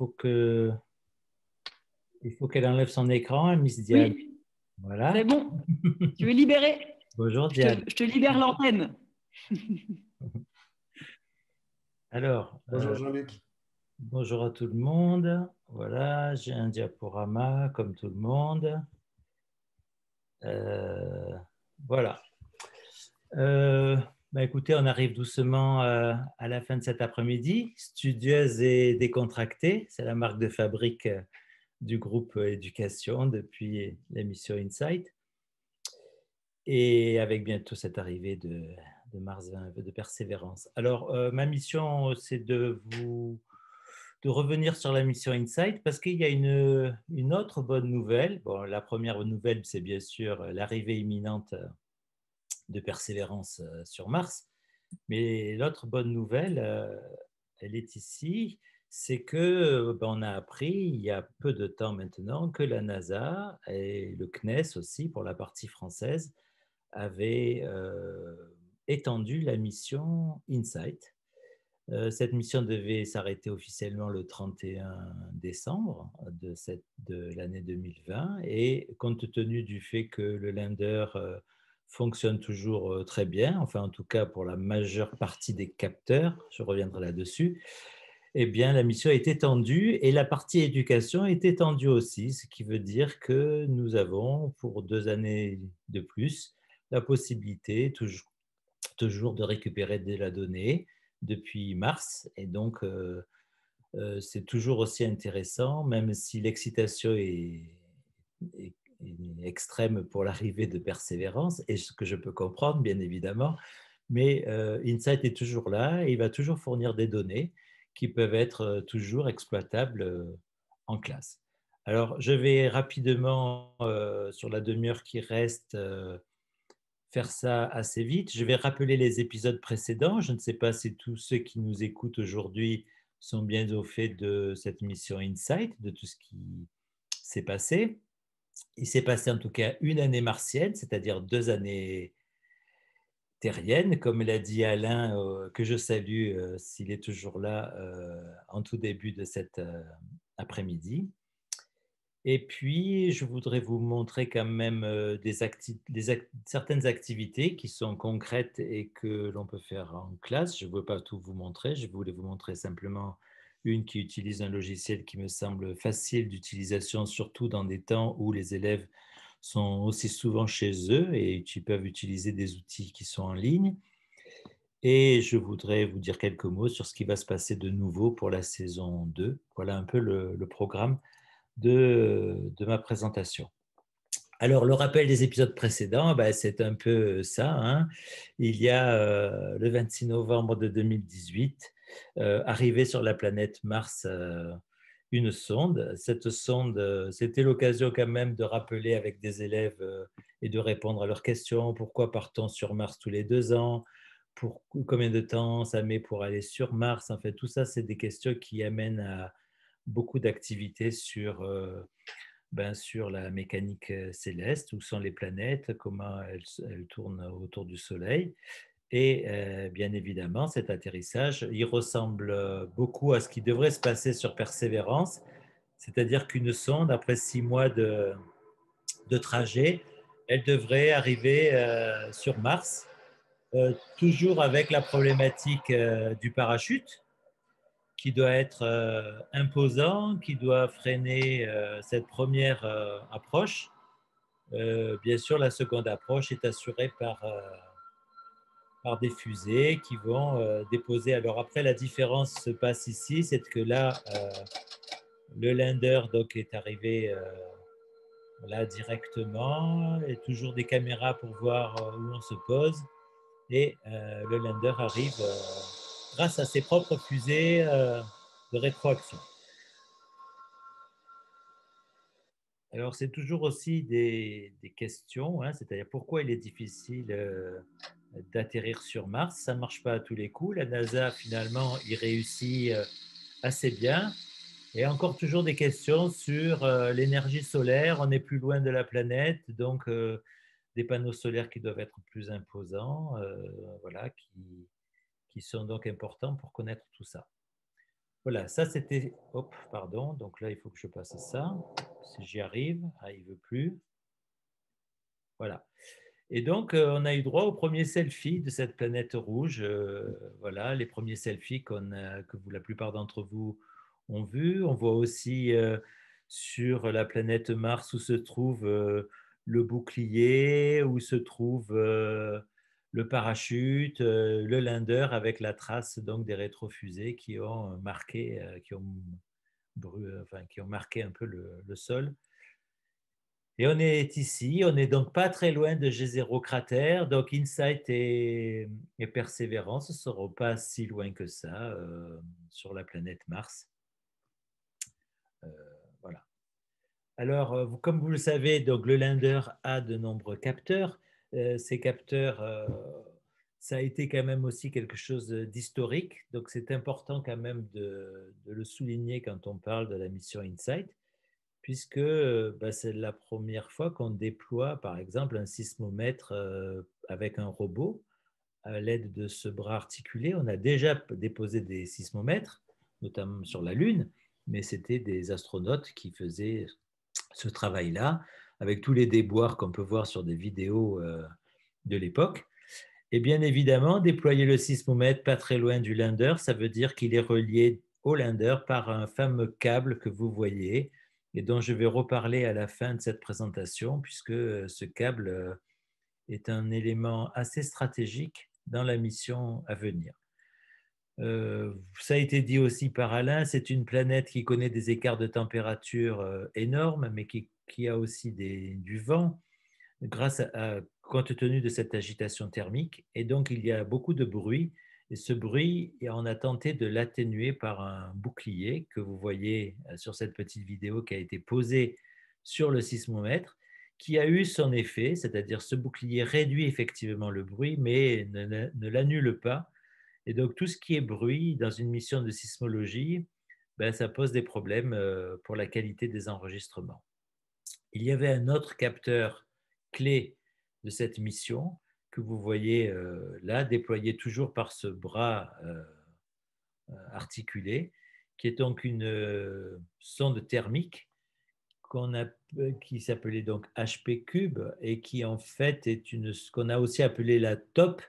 faut que il faut qu'elle enlève son écran, Miss Diane. Oui. Voilà. C'est bon. Tu es libéré. Bonjour Diane. Je te, libère l'antenne. Alors. Bonjour euh, jean Bonjour à tout le monde. Voilà, j'ai un diaporama comme tout le monde. Euh, voilà. Euh, bah, écoutez, on arrive doucement euh, à la fin de cet après-midi. Studieuse et décontractée, c'est la marque de fabrique euh, du groupe euh, Éducation depuis l'émission Insight. Et avec bientôt cette arrivée de, Mars 20, de persévérance. Alors, ma mission, c'est de vous de revenir sur la mission Insight parce qu'il y a une, une, autre bonne nouvelle. Bon, la première nouvelle, c'est bien sûr l'arrivée imminente de persévérance euh, sur Mars. Mais l'autre bonne nouvelle, euh, elle est ici, c'est que euh, ben, on a appris il y a peu de temps maintenant que la NASA et le CNES aussi pour la partie française avaient étendu la mission InSight. cette mission devait s'arrêter officiellement le 31 décembre de, l'année 2020 et compte tenu du fait que le lander fonctionne toujours très bien, enfin en tout cas pour la majeure partie des capteurs, je reviendrai là-dessus, eh bien la mission est étendue et la partie éducation est étendue aussi, ce qui veut dire que nous avons pour deux années de plus la possibilité toujours, de récupérer de la donnée depuis mars et donc c'est toujours aussi intéressant, même si l'excitation est, est extrême pour l'arrivée de persévérance, et ce que je peux comprendre, bien évidemment. Mais euh, Insight est toujours là et il va toujours fournir des données qui peuvent être euh, toujours exploitables euh, en classe. Alors, je vais rapidement, sur la demi-heure qui reste, faire ça assez vite. Je vais rappeler les épisodes précédents. Je ne sais pas si tous ceux qui nous écoutent aujourd'hui sont bien au fait de cette mission Insight, de tout ce qui s'est passé il s'est passé en tout cas une année martienne, c'est-à-dire deux années terriennes, comme l'a dit Alain, euh, que je salue euh, s'il est toujours là euh, en tout début de cet après-midi. Et puis, je voudrais vous montrer quand même certaines activités qui sont concrètes et que l'on peut faire en classe. Je ne veux pas tout vous montrer, je voulais vous montrer simplement une qui utilise un logiciel qui me semble facile d'utilisation, surtout dans des temps où les élèves sont aussi souvent chez eux et qui peuvent utiliser des outils qui sont en ligne. Et je voudrais vous dire quelques mots sur ce qui va se passer de nouveau pour la saison 2. Voilà un peu le, programme de, ma présentation. Alors, le rappel des épisodes précédents, ben, c'est un peu ça. Hein. Il y a euh, le 26 novembre de 2018, euh, arriver sur la planète Mars euh, une sonde. Cette sonde, euh, c'était l'occasion quand même de rappeler avec des élèves et de répondre à leurs questions. Pourquoi partons sur Mars tous les deux ans pour, Combien de temps ça met pour aller sur Mars En fait, tout ça, c'est des questions qui amènent à beaucoup d'activités sur, ben, la mécanique céleste, où sont les planètes, comment elles tournent autour du Soleil. Et euh, bien évidemment, cet atterrissage, il ressemble euh, beaucoup à ce qui devrait se passer sur Persévérance, c'est-à-dire qu'une sonde, après six mois de, de trajet, elle devrait arriver euh, sur Mars, toujours avec la problématique du parachute, qui doit être imposant, qui doit freiner cette première approche. bien sûr, la seconde approche est assurée par par des fusées qui vont euh, déposer. Alors après, la différence se passe ici, c'est que là, euh, le lander donc, est arrivé euh, là directement, et toujours des caméras pour voir où on se pose, et le lander arrive grâce à ses propres fusées de rétroaction. Alors, c'est toujours aussi des, questions, hein. c'est-à-dire pourquoi il est difficile d'atterrir sur Mars. Ça ne marche pas à tous les coups. La NASA, finalement, y réussit euh, assez bien. Et encore toujours des questions sur euh, l'énergie solaire. On est plus loin de la planète, donc euh, des panneaux solaires qui doivent être plus imposants, voilà, qui, sont donc importants pour connaître tout ça. Voilà, ça c'était. Hop, pardon. Donc là, il faut que je passe ça. Si j'y arrive. Ah, il veut plus. Voilà. Et donc, euh, on a eu droit aux premiers selfies de cette planète rouge. Euh, voilà, les premiers selfies euh, que vous, la plupart d'entre vous ont vus. On voit aussi sur la planète Mars où se trouve le bouclier, où se trouve le parachute, le lander avec la trace donc des rétrofusées qui ont marqué, qui ont, qui ont marqué un peu le sol. Et on est ici, on n'est donc pas très loin de G0 cratère, donc Insight et, Persévérance ne seront pas si loin que ça euh, sur la planète Mars. Euh, voilà. Alors, euh, comme vous le savez, donc, le lander a de nombreux capteurs. ces capteurs, ça a été quand même aussi quelque chose d'historique, donc c'est important quand même de le souligner quand on parle de la mission Insight puisque euh, bah, c'est la première fois qu'on déploie, par exemple, un sismomètre euh, avec un robot à l'aide de ce bras articulé. On a déjà déposé des sismomètres, notamment sur la Lune, mais c'était des astronautes qui faisaient ce travail-là, avec tous les déboires qu'on peut voir sur des vidéos euh, de l'époque. Et bien évidemment, déployer le sismomètre pas très loin du lander, ça veut dire qu'il est relié au lander par un fameux câble que vous voyez, et dont je vais reparler à la fin de cette présentation, puisque euh, ce câble euh, est un élément assez stratégique dans la mission à venir. Euh, ça a été dit aussi par Alain, c'est une planète qui connaît des écarts de température énormes, mais qui, a aussi du vent, grâce à, compte tenu de cette agitation thermique. Et donc, il y a beaucoup de bruit et ce bruit, on a tenté de l'atténuer par un bouclier que vous voyez euh, sur cette petite vidéo qui a été posée sur le sismomètre, qui a eu son effet, c'est-à-dire ce bouclier réduit effectivement le bruit, mais ne, l'annule pas. Et donc tout ce qui est bruit dans une mission de sismologie, ben, ça pose des problèmes euh, pour la qualité des enregistrements. Il y avait un autre capteur clé de cette mission, que vous voyez euh, là, déployé toujours par ce bras euh, euh, articulé, qui est donc une sonde thermique a, qui s'appelait donc HP Cube et qui en fait est une, ce qu'on a aussi appelé la top,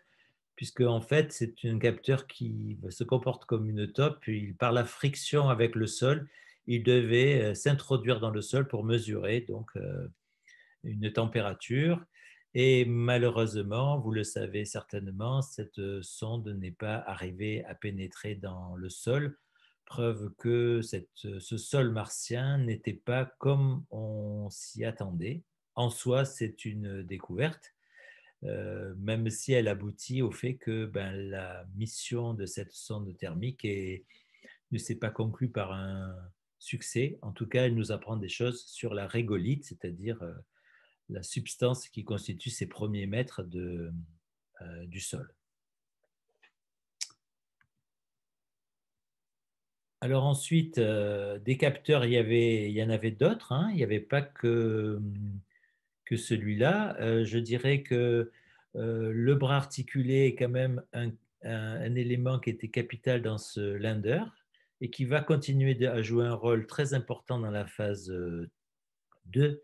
puisque en fait c'est un capteur qui se comporte comme une top. Il, par la friction avec le sol, il devait s'introduire dans le sol pour mesurer donc une température. Et malheureusement, vous le savez certainement, cette sonde n'est pas arrivée à pénétrer dans le sol, preuve que ce sol martien n'était pas comme on s'y attendait. En soi, c'est une découverte, même si elle aboutit au fait que ben, la mission de cette sonde thermique ne s'est pas conclue par un succès. En tout cas, elle nous apprend des choses sur la régolite, c'est-à-dire la substance qui constitue ces premiers mètres de, euh, du sol. Alors ensuite, euh, des capteurs, il y, avait, il y en avait d'autres. Hein. il n'y avait pas que, que celui-là. Euh, je dirais que le bras articulé est quand même un, un, un élément qui était capital dans ce lander et qui va continuer à jouer un rôle très important dans la phase 2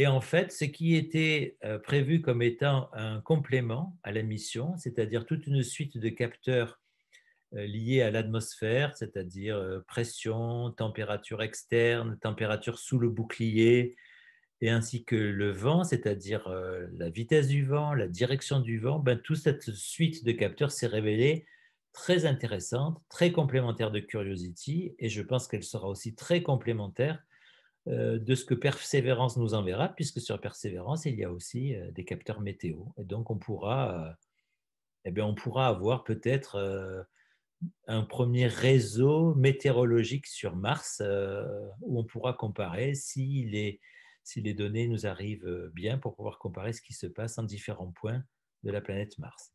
et en fait, ce qui était euh, prévu comme étant un complément à la mission, c'est-à-dire toute une suite de capteurs euh, liés à l'atmosphère, c'est-à-dire euh, pression, température externe, température sous le bouclier, et ainsi que le vent, c'est-à-dire la vitesse du vent, la direction du vent, ben, toute cette suite de capteurs s'est révélée très intéressante, très complémentaire de Curiosity, et je pense qu'elle sera aussi très complémentaire euh, de ce que Persévérance nous enverra, puisque sur Persévérance, il y a aussi euh, des capteurs météo. Et donc, on pourra, euh, eh avoir peut-être un premier réseau météorologique sur Mars, où on pourra comparer si les, si les données nous arrivent bien pour pouvoir comparer ce qui se passe en différents points de la planète Mars.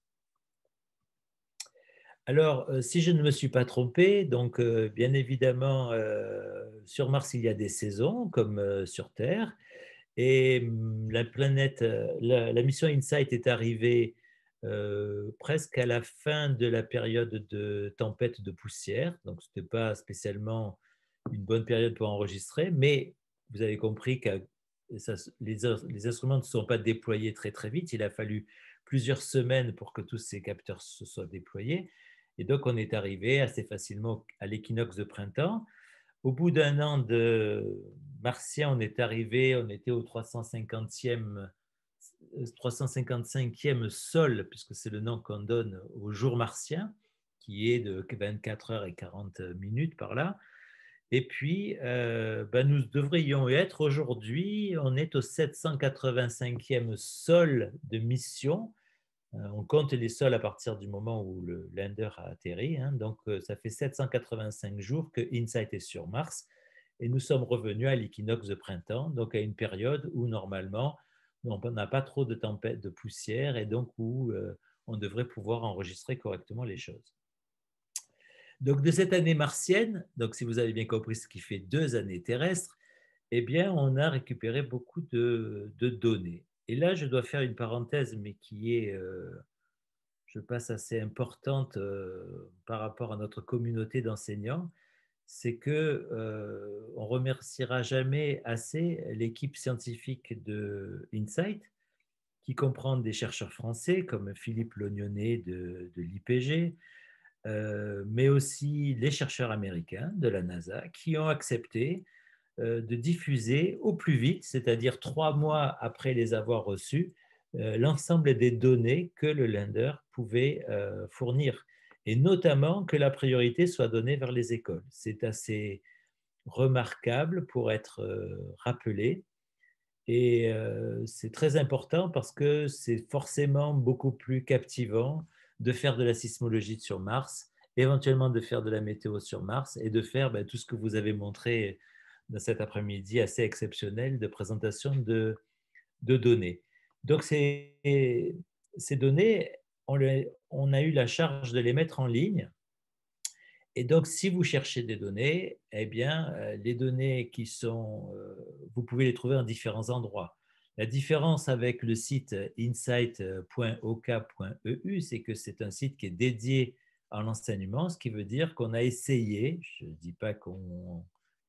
Alors, euh, si je ne me suis pas trompé, donc euh, bien évidemment, euh, sur Mars, il y a des saisons comme sur Terre. Et mm, la planète, la, mission InSight est arrivée presque à la fin de la période de tempête de poussière. Donc, ce n'était pas spécialement une bonne période pour enregistrer, mais vous avez compris que les, les instruments ne sont pas déployés très très vite. Il a fallu plusieurs semaines pour que tous ces capteurs se soient déployés. Et donc, on est arrivé assez facilement à l'équinoxe de printemps. Au bout d'un an de martien, on est arrivé, on était au 350e, 355e sol, puisque c'est le nom qu'on donne au jour martien, qui est de 24 heures et 40 minutes par là. Et puis, euh, ben nous devrions être aujourd'hui, on est au 785e sol de mission, euh, on compte les sols à partir du moment où le lander a atterri. Hein. donc, euh, ça fait 785 jours que InSight est sur Mars. Et nous sommes revenus à l'équinoxe de printemps, donc à une période où normalement, on n'a pas trop de tempête, de poussière, et donc où euh, on devrait pouvoir enregistrer correctement les choses. Donc, de cette année martienne, donc si vous avez bien compris ce qui fait deux années terrestres, eh bien, on a récupéré beaucoup de données. Et là, je dois faire une parenthèse, mais qui est, euh, je passe, assez importante euh, par rapport à notre communauté d'enseignants, c'est que ne euh, on remerciera jamais assez l'équipe scientifique de Insight, qui comprend des chercheurs français comme Philippe Lognonnet de, de l'IPG, mais aussi les chercheurs américains de la NASA, qui ont accepté euh, de diffuser au plus vite, c'est-à-dire trois mois après les avoir reçus, euh, l'ensemble des données que le lender pouvait euh, fournir, et notamment que la priorité soit donnée vers les écoles. C'est assez remarquable pour être rappelé, et c'est très important parce que c'est forcément beaucoup plus captivant de faire de la sismologie sur Mars, éventuellement de faire de la météo sur Mars, et de faire ben, tout ce que vous avez montré dans cet après-midi assez exceptionnel de présentation de, données. Donc ces, données, on, on, a eu la charge de les mettre en ligne. Et donc, si vous cherchez des données, eh bien, euh, les données qui sont, euh, vous pouvez les trouver en différents endroits. La différence avec le site insight.ok.eu, c'est que c'est un site qui est dédié à l'enseignement, ce qui veut dire qu'on a essayé, je ne dis pas qu'on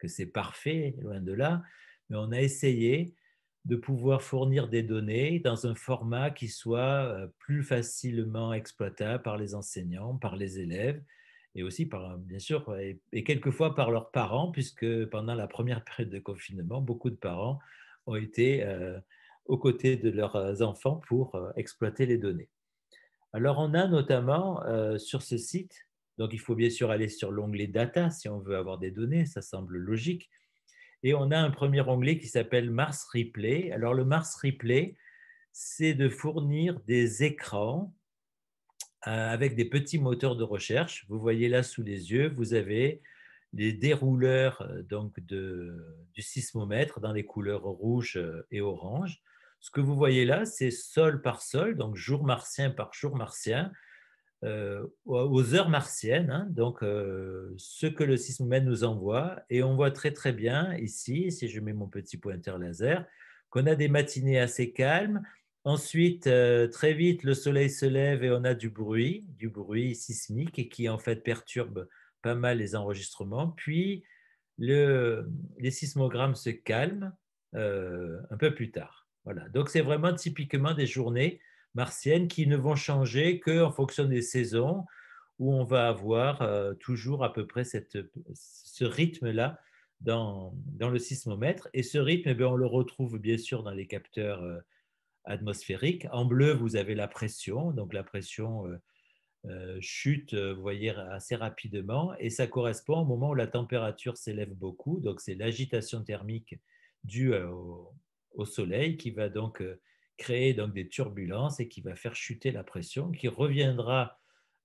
c'est parfait, loin de là, mais on a essayé de pouvoir fournir des données dans un format qui soit euh, plus facilement exploitable par les enseignants, par les élèves, et aussi par, euh, bien sûr, et, quelquefois par leurs parents, puisque pendant la première période de confinement, beaucoup de parents ont été euh, aux côtés de leurs enfants pour exploiter les données. Alors on a notamment sur ce site donc il faut bien sûr aller sur l'onglet Data si on veut avoir des données, ça semble logique. Et on a un premier onglet qui s'appelle Mars Replay. Alors le Mars Replay, c'est de fournir des écrans euh, avec des petits moteurs de recherche. Vous voyez là sous les yeux, vous avez les dérouleurs euh, donc du sismomètre dans les couleurs rouge euh, et orange. Ce que vous voyez là, c'est sol par sol, donc jour martien par jour martien, euh, aux heures martiennes, hein. donc euh, ce que le sismomètre nous envoie. Et on voit très très bien ici, si je mets mon petit pointeur laser, qu'on a des matinées assez calmes. Ensuite, euh, très vite, le soleil se lève et on a du bruit, du bruit sismique qui en fait perturbe pas mal les enregistrements. Puis les sismogrammes se calment un peu plus tard. Voilà. Donc c'est vraiment typiquement des journées martiennes qui ne vont changer qu'en fonction des saisons où on va avoir euh, toujours à peu près ce rythme-là dans, le sismomètre. Et ce rythme, eh on le retrouve bien sûr dans les capteurs euh, atmosphériques. En bleu, vous avez la pression, donc la pression euh, chute, vous voyez, assez rapidement, et ça correspond au moment où la température s'élève beaucoup, donc c'est l'agitation thermique due au, au, soleil qui va donc créer donc des turbulences et qui va faire chuter la pression, qui reviendra,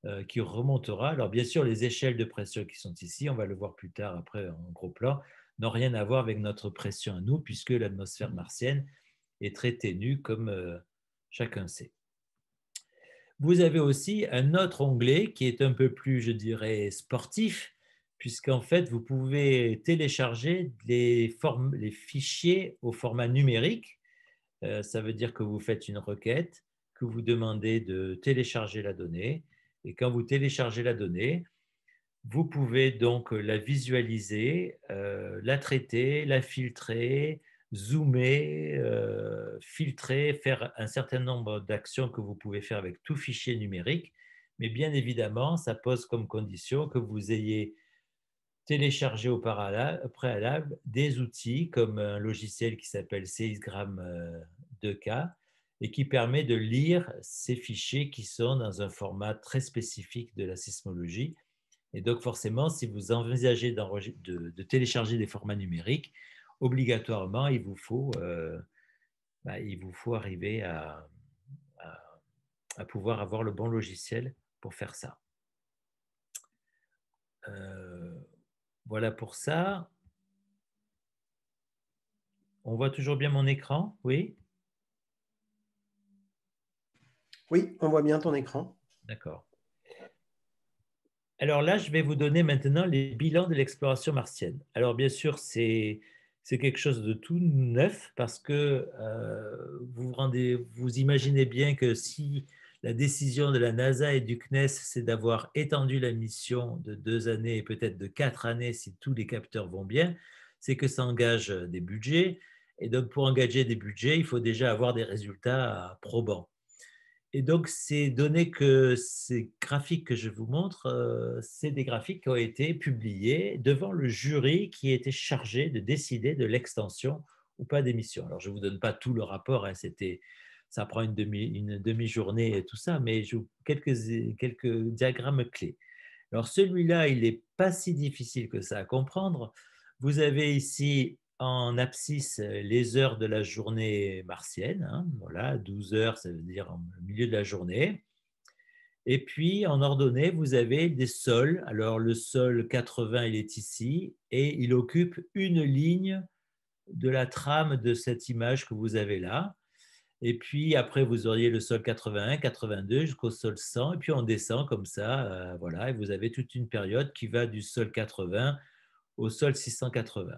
euh, qui remontera. Alors bien sûr, les échelles de pression qui sont ici, on va le voir plus tard après en gros plan, n'ont rien à voir avec notre pression à nous, puisque l'atmosphère martienne est très ténue, comme euh, chacun sait. Vous avez aussi un autre onglet qui est un peu plus, je dirais, sportif, puisqu'en fait, vous pouvez télécharger les fichiers au format numérique euh, ça veut dire que vous faites une requête, que vous demandez de télécharger la donnée. Et quand vous téléchargez la donnée, vous pouvez donc la visualiser, euh, la traiter, la filtrer, zoomer, euh, filtrer, faire un certain nombre d'actions que vous pouvez faire avec tout fichier numérique. Mais bien évidemment, ça pose comme condition que vous ayez télécharger au préalable des outils comme un logiciel qui s'appelle Seisgram 2K euh, et qui permet de lire ces fichiers qui sont dans un format très spécifique de la sismologie. Et donc forcément, si vous envisagez de, télécharger des formats numériques, obligatoirement, il vous faut, euh, bah, arriver à, pouvoir avoir le bon logiciel pour faire ça. Euh, voilà pour ça. On voit toujours bien mon écran, oui Oui, on voit bien ton écran. D'accord. Alors là, je vais vous donner maintenant les bilans de l'exploration martienne. Alors bien sûr, c'est quelque chose de tout neuf parce que euh, vous imaginez bien que si la décision de la NASA et du CNES, c'est d'avoir étendu la mission de deux années et peut-être de quatre années si tous les capteurs vont bien. C'est que ça engage euh, des budgets. Et donc, pour engager des budgets, il faut déjà avoir des résultats euh, probants. Et donc, ces données que ces graphiques que je vous montre, euh, c'est des graphiques qui ont été publiés devant le jury qui était chargé de décider de l'extension ou pas des missions. Alors, je ne vous donne pas tout le rapport, hein, c'était ça prend une demi-journée et tout ça, mais je, quelques, quelques diagrammes clés. Alors celui-là, il n'est pas si difficile que ça à comprendre. Vous avez ici en abscisse euh, les heures de la journée martienne. Hein. voilà, 12 heures, ça veut dire au milieu de la journée. Et puis en ordonnée, vous avez des sols. Alors le sol 80, il est ici et il occupe une ligne de la trame de cette image que vous avez là. Et puis après, vous auriez le sol 81, 82 jusqu'au sol 100. Et puis on descend comme ça. Euh, voilà. Et vous avez toute une période qui va du sol 80 au sol 680.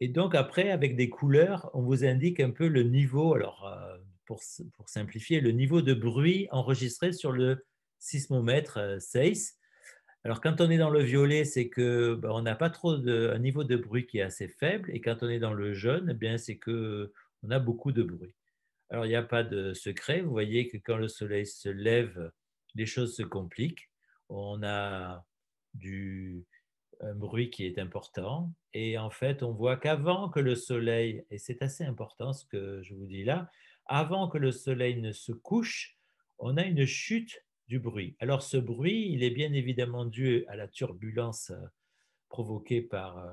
Et donc après, avec des couleurs, on vous indique un peu le niveau. Alors, euh, pour, pour, simplifier, le niveau de bruit enregistré sur le sismomètre euh, Alors, quand on est dans le violet, c'est que ben, on n'a pas trop de, un niveau de bruit qui est assez faible, et quand on est dans le jaune, eh bien c'est que euh, on a beaucoup de bruit. Alors, il n'y a pas de secret. Vous voyez que quand le soleil se lève, les choses se compliquent. On a du, un bruit qui est important. Et en fait, on voit qu'avant que le soleil, et c'est assez important ce que je vous dis là, avant que le soleil ne se couche, on a une chute du bruit. Alors ce bruit, il est bien évidemment dû à la turbulence provoquée par euh,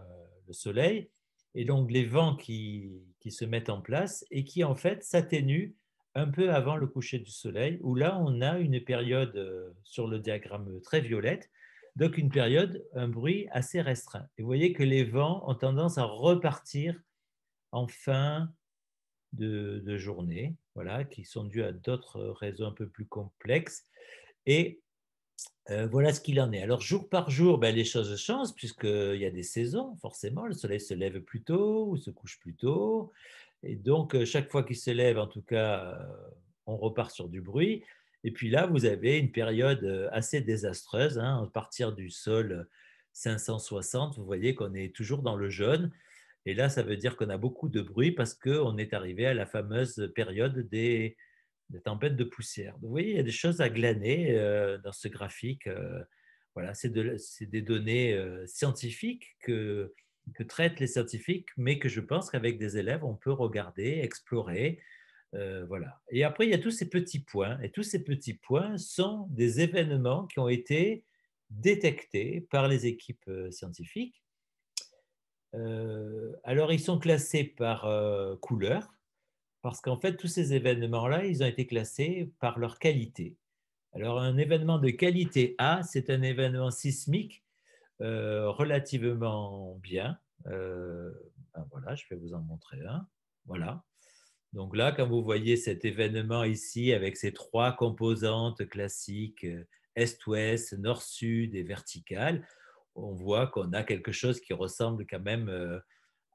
le soleil, et donc les vents qui, qui se mettent en place et qui en fait s'atténuent un peu avant le coucher du soleil, où là on a une période euh, sur le diagramme très violette, donc une période, un bruit assez restreint. Et vous voyez que les vents ont tendance à repartir en fin de, de journée, voilà, qui sont dus à d'autres raisons un peu plus complexes. Et euh, voilà ce qu'il en est. Alors, jour par jour, ben, les choses changent, puisqu'il y a des saisons, forcément. Le soleil se lève plus tôt ou se couche plus tôt. Et donc, euh, chaque fois qu'il se lève, en tout cas, euh, on repart sur du bruit. Et puis là, vous avez une période assez désastreuse. Hein. à partir du sol 560, vous voyez qu'on est toujours dans le jaune. Et là, ça veut dire qu'on a beaucoup de bruit parce qu'on est arrivé à la fameuse période des, des tempêtes de poussière. Vous voyez, il y a des choses à glaner euh, dans ce graphique. Euh, voilà, c'est des données euh, scientifiques que, que traitent les scientifiques, mais que je pense qu'avec des élèves, on peut regarder, explorer. voilà. Et après, il y a tous ces petits points. Et tous ces petits points sont des événements qui ont été détectés par les équipes scientifiques. alors, ils sont classés par couleur parce qu'en fait, tous ces événements-là, ils ont été classés par leur qualité. Alors, un événement de qualité A, c'est un événement sismique euh, relativement bien. Euh, ben voilà, je vais vous en montrer un. Voilà. Donc là, quand vous voyez cet événement ici avec ses trois composantes classiques, euh, est-ouest, nord-sud et verticale, on voit qu'on a quelque chose qui ressemble quand même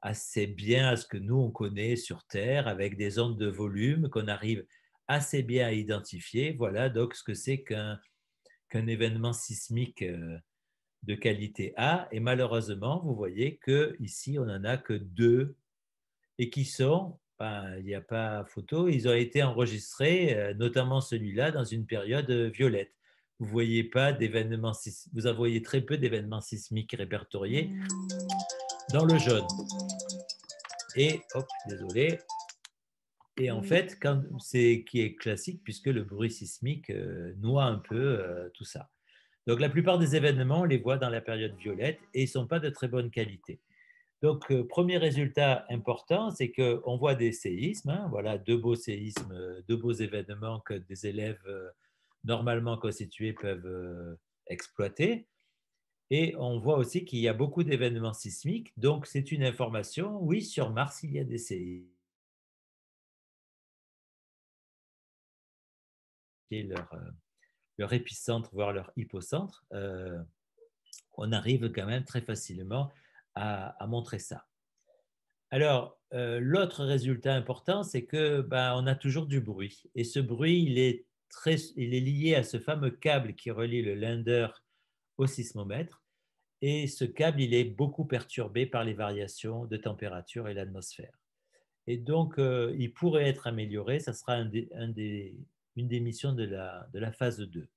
assez bien à ce que nous, on connaît sur Terre, avec des ondes de volume qu'on arrive assez bien à identifier. Voilà donc ce que c'est qu'un événement sismique euh, de qualité A. Et malheureusement, vous voyez que ici on n'en a que deux et qui sont, ben, il n'y a pas photo, ils ont été enregistrés, euh, notamment celui-là, dans une période euh, violette. Vous voyez pas d'événements, vous en voyez très peu d'événements sismiques répertoriés. Hmm dans le jaune. Et, hop, désolé. Et en fait, c'est qui est classique puisque le bruit sismique euh, noie un peu euh, tout ça. Donc la plupart des événements, on les voit dans la période violette et ils ne sont pas de très bonne qualité. Donc euh, premier résultat important, c'est qu'on voit des séismes, hein, voilà deux beaux séismes, deux beaux événements que des élèves normalement constitués peuvent exploiter. Et on voit aussi qu'il y a beaucoup d'événements sismiques. Donc, c'est une information, oui, sur Mars, il y a des séismes. Leur, euh, leur épicentre, voire leur hypocentre, euh, on arrive quand même très facilement à, montrer ça. Alors, euh, l'autre résultat important, c'est que ben, on a toujours du bruit. Et ce bruit, il est, très, il est lié à ce fameux câble qui relie le lander au sismomètre. Et ce câble, il est beaucoup perturbé par les variations de température et l'atmosphère. Et donc, euh, il pourrait être amélioré. Ça sera une des missions de la, phase 2.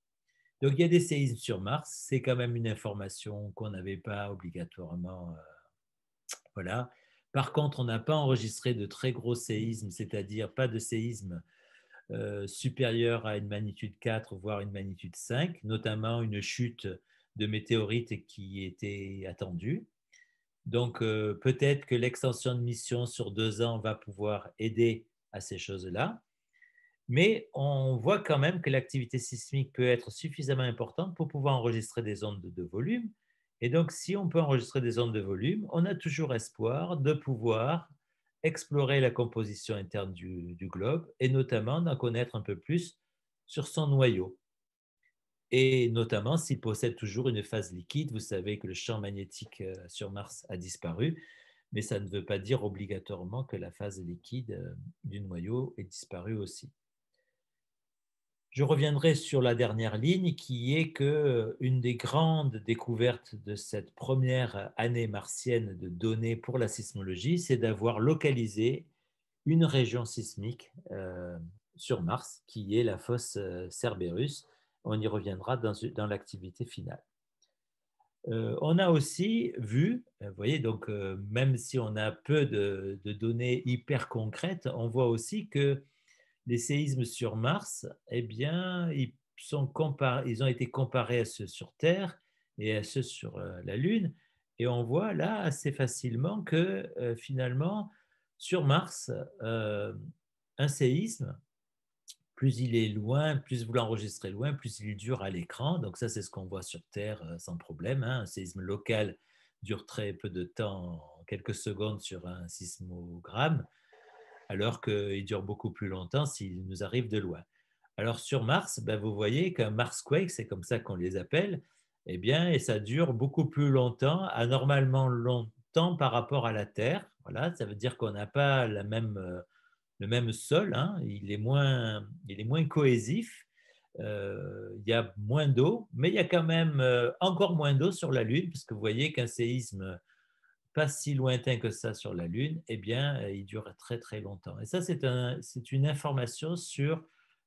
Donc, il y a des séismes sur Mars. C'est quand même une information qu'on n'avait pas obligatoirement. Euh, voilà. Par contre, on n'a pas enregistré de très gros séismes, c'est-à-dire pas de séismes euh, supérieurs à une magnitude 4, voire une magnitude 5, notamment une chute de météorites qui étaient attendues. Donc euh, peut-être que l'extension de mission sur deux ans va pouvoir aider à ces choses-là. Mais on voit quand même que l'activité sismique peut être suffisamment importante pour pouvoir enregistrer des ondes de volume. Et donc si on peut enregistrer des ondes de volume, on a toujours espoir de pouvoir explorer la composition interne du globe et notamment d'en connaître un peu plus sur son noyau et notamment s'il possède toujours une phase liquide. Vous savez que le champ magnétique euh, sur Mars a disparu, mais ça ne veut pas dire obligatoirement que la phase liquide euh, du noyau est disparue aussi. Je reviendrai sur la dernière ligne qui est que euh, une des grandes découvertes de cette première année martienne de données pour la sismologie, c'est d'avoir localisé une région sismique sur Mars qui est la fosse Cerberus on y reviendra dans, l'activité finale. Euh, on a aussi vu, euh, vous voyez, donc euh, même si on a peu de, données hyper concrètes, on voit aussi que les séismes sur Mars, eh bien, ils, ont été comparés à ceux sur Terre et à ceux sur la Lune. Et on voit là assez facilement que finalement, sur Mars, un séisme, plus il est loin, plus vous l'enregistrez loin, plus il dure à l'écran. Donc ça, c'est ce qu'on voit sur Terre euh, sans problème. Hein. Un séisme local dure très peu de temps, quelques secondes sur un sismogramme, alors qu'il dure beaucoup plus longtemps s'il nous arrive de loin. Alors sur Mars, ben, vous voyez qu'un Marsquake, c'est comme ça qu'on les appelle, eh bien, et ça dure beaucoup plus longtemps, anormalement longtemps par rapport à la Terre. Voilà, ça veut dire qu'on n'a pas la même euh, le même sol, hein, il, est moins, il est moins cohésif, euh, il y a moins d'eau, mais il y a quand même euh, encore moins d'eau sur la Lune, puisque vous voyez qu'un séisme pas si lointain que ça sur la Lune, eh bien, euh, il dure très très longtemps. Et ça, c'est un, une information sur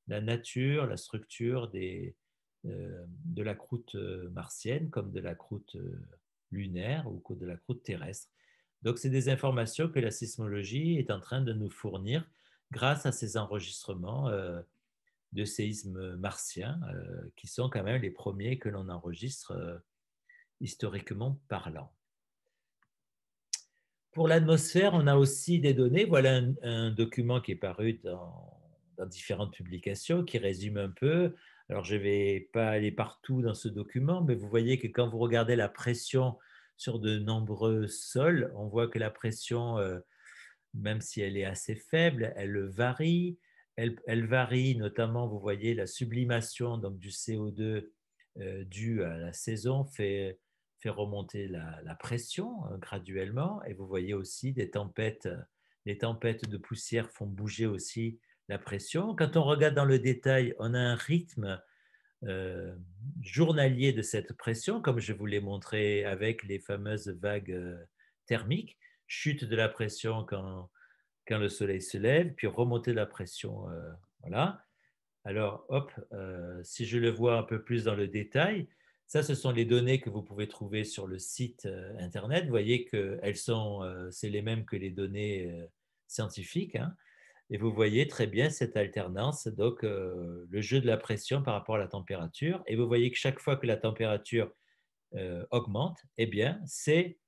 la nature, la structure de la croûte martienne, comme de la croûte lunaire ou de la croûte terrestre. Donc, c'est des informations que la sismologie est en train de nous fournir grâce à ces enregistrements euh, de séismes martiens, euh, qui sont quand même les premiers que l'on enregistre euh, historiquement parlant. Pour l'atmosphère, on a aussi des données. Voilà un, document qui est paru dans, dans, différentes publications qui résume un peu. Alors, je ne vais pas aller partout dans ce document, mais vous voyez que quand vous regardez la pression sur de nombreux sols, on voit que la pression même si elle est assez faible, elle varie. Elle, varie notamment, vous voyez, la sublimation donc, du CO2 due euh, à la saison fait, remonter la, pression euh, graduellement. Et vous voyez aussi des tempêtes, les tempêtes de poussière font bouger aussi la pression. Quand on regarde dans le détail, on a un rythme euh, journalier de cette pression, comme je vous l'ai montré avec les fameuses vagues thermiques chute de la pression quand, le soleil se lève, puis remontée de la pression. Euh, voilà. Alors, hop, euh, si je le vois un peu plus dans le détail, ça, ce sont les données que vous pouvez trouver sur le site euh, Internet. Vous voyez que elles sont, c'est les mêmes que les données scientifiques. Hein. et vous voyez très bien cette alternance, donc le jeu de la pression par rapport à la température. Et vous voyez que chaque fois que la température augmente, eh bien, c'est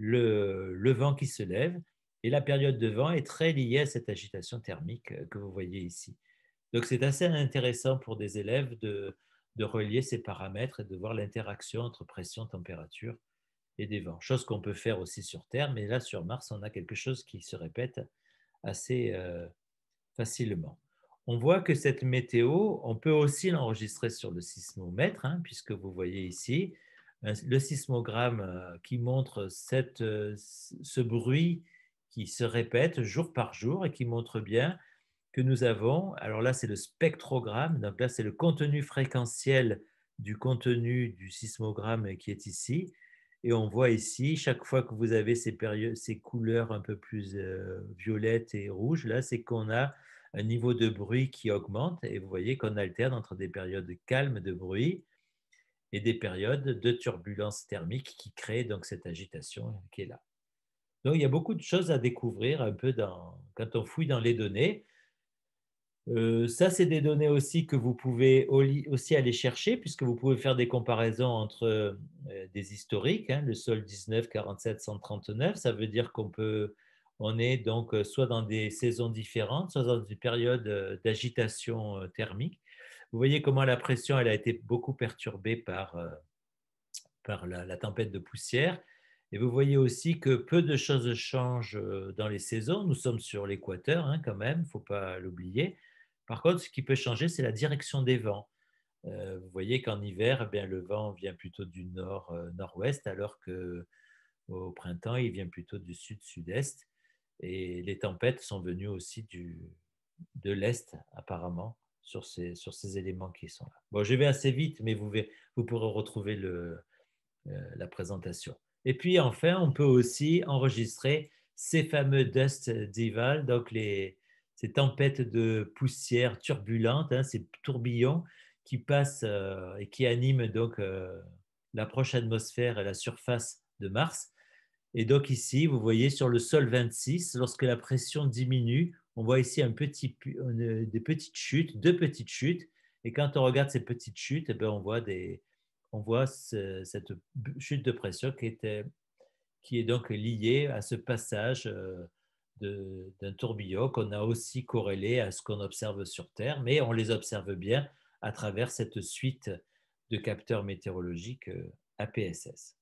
le, vent qui se lève. Et la période de vent est très liée à cette agitation thermique euh, que vous voyez ici. Donc c'est assez intéressant pour des élèves de, relier ces paramètres et de voir l'interaction entre pression, température et des vents. Chose qu'on peut faire aussi sur Terre, mais là sur Mars, on a quelque chose qui se répète assez euh, facilement. On voit que cette météo, on peut aussi l'enregistrer sur le sismomètre, hein, puisque vous voyez ici, euh, le sismogramme euh, qui montre euh, ce bruit qui se répète jour par jour et qui montre bien que nous avons, alors là c'est le spectrogramme, donc là c'est le contenu fréquentiel du contenu du sismogramme qui est ici, et on voit ici, chaque fois que vous avez ces, couleurs un peu plus violettes et rouges, là c'est qu'on a un niveau de bruit qui augmente, et vous voyez qu'on alterne entre des périodes calmes de bruit et des périodes de turbulence thermique qui créent donc cette agitation qui est là. Donc il y a beaucoup de choses à découvrir un peu quand on fouille dans les données. Euh, ça, c'est des données aussi que vous pouvez aussi aller chercher, puisque vous pouvez faire des comparaisons entre euh, des historiques, hein, le sol 19, 47, 139. Ça veut dire qu'on on est donc euh, soit dans des saisons différentes, soit dans des périodes d'agitation thermique. Vous voyez comment la pression elle a été beaucoup perturbée par, euh, par la, tempête de poussière. Et vous voyez aussi que peu de choses changent euh, dans les saisons. Nous sommes sur l'équateur hein, quand même, il ne faut pas l'oublier. Par contre, ce qui peut changer, c'est la direction des vents. Euh, vous voyez qu'en hiver, eh bien, le vent vient plutôt du nord-nord-ouest, alors alors qu'au printemps, il vient plutôt du sud-sud-est. Et les tempêtes sont venues aussi du, de l'est, apparemment sur ces, sur ces éléments qui sont là. Bon, je vais assez vite, mais vous, vous pourrez retrouver le, euh, la présentation. Et puis enfin, on peut aussi enregistrer ces fameux dust devils, donc les, ces tempêtes de poussière turbulente, hein, ces tourbillons qui passent euh, et qui animent donc euh, la l'approche atmosphère et la surface de Mars. Et donc ici, vous voyez sur le sol 26, lorsque la pression diminue, on voit ici des petites chutes, deux petites chutes. Et quand on regarde ces petites chutes, eh ben, on voit, cette chute de pression qui, est donc liée à ce passage euh, d'un tourbillon qu'on a aussi corrélé à ce qu'on observe sur Terre, mais on les observe bien à travers cette suite de capteurs météorologiques euh, APSS.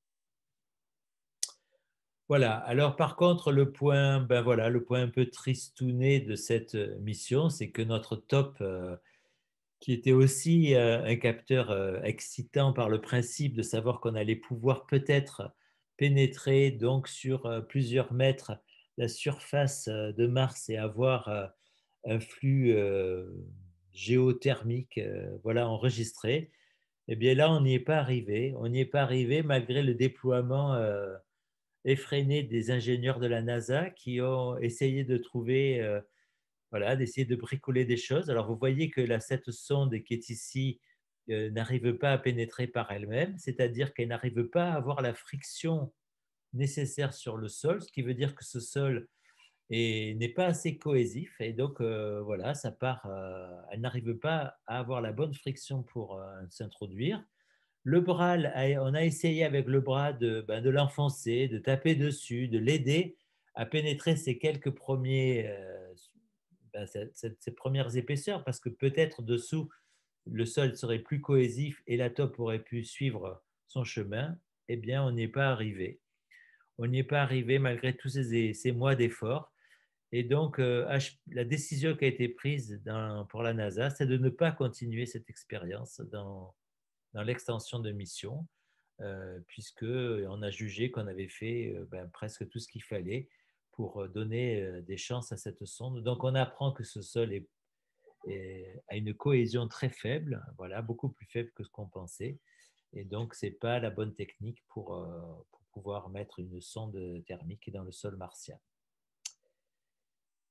Voilà, alors par contre, le point, ben voilà, le point un peu tristouné de cette euh, mission, c'est que notre top, euh, qui était aussi euh, un capteur excitant par le principe de savoir qu'on allait pouvoir peut-être pénétrer donc sur plusieurs mètres la surface de Mars et avoir un flux géothermique voilà, enregistré, eh bien là, on n'y est pas arrivé. On n'y est pas arrivé malgré le déploiement effrénée des ingénieurs de la NASA qui ont essayé de trouver, euh, voilà, d'essayer de bricoler des choses. Alors vous voyez que la, cette sonde qui est ici euh, n'arrive pas à pénétrer par elle-même, c'est-à-dire qu'elle n'arrive pas à avoir la friction nécessaire sur le sol, ce qui veut dire que ce sol n'est pas assez cohésif et donc euh, voilà, ça part, elle n'arrive pas à avoir la bonne friction pour s'introduire. Le bras, on a essayé avec le bras ben, de, l'enfoncer, de taper dessus, de l'aider à pénétrer ces quelques premiers, euh, ben, premières épaisseurs, parce que peut-être dessous, le sol serait plus cohésif et la top aurait pu suivre son chemin. Eh bien, on n'y est pas arrivé. On n'y est pas arrivé malgré tous ces, mois d'efforts. Et donc, euh, la décision qui a été prise pour la NASA, c'est de ne pas continuer cette expérience dans, dans l'extension de mission, euh, puisque euh, on a jugé qu'on avait fait euh, ben, presque tout ce qu'il fallait pour donner des chances à cette sonde. Donc on apprend que ce sol est, a une cohésion très faible, voilà, beaucoup plus faible que ce qu'on pensait, et donc n'est pas la bonne technique pour, pour pouvoir mettre une sonde thermique dans le sol martien.